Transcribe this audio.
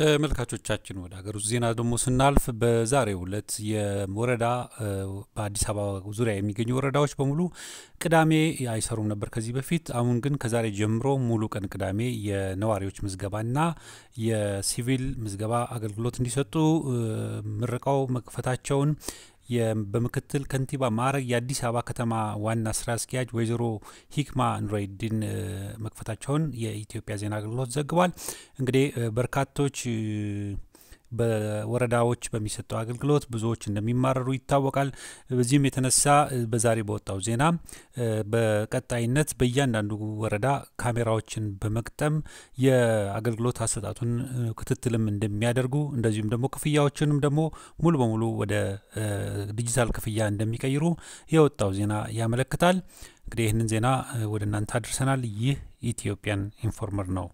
ተመልካቾቻችን ወደ ሀገር ውስጥ ዜና ደግሞ ስናልፍ በዛሬው ዕለት የወረዳ በአዲስ አበባ ዙሪያ የሚገኙ ወረዳዎች በሙሉ ቅዳሜ አይሰሩም ነበር ከዚህ በፊት። አሁን ግን ከዛሬ ጀምሮ ሙሉ ቀን ቅዳሜ የነዋሪዎች ምዝገባና የሲቪል ምዝገባ አገልግሎት እንዲሰጡ ምርቀው መክፈታቸውን በምክትል ከንቲባ ማዕረግ የአዲስ አበባ ከተማ ዋና ስራ አስኪያጅ ወይዘሮ ሂክማ ኑረዲን መክፈታቸውን የኢትዮጵያ ዜና አገልግሎት ዘግቧል። እንግዲህ በርካቶች በወረዳዎች በሚሰጠው አገልግሎት ብዙዎች እንደሚማረሩ ይታወቃል። በዚህም የተነሳ በዛሬ በወጣው ዜና በቀጣይነት በእያንዳንዱ ወረዳ ካሜራዎችን በመቅጠም የአገልግሎት አሰጣጡን ክትትልም እንደሚያደርጉ እንደዚሁም ደግሞ ክፍያዎችንም ደግሞ ሙሉ በሙሉ ወደ ዲጂታል ክፍያ እንደሚቀይሩ የወጣው ዜና ያመለክታል። እንግዲህ ይህንን ዜና ወደ እናንተ አድርሰናል። ይህ ኢትዮጵያን ኢንፎርመር ነው።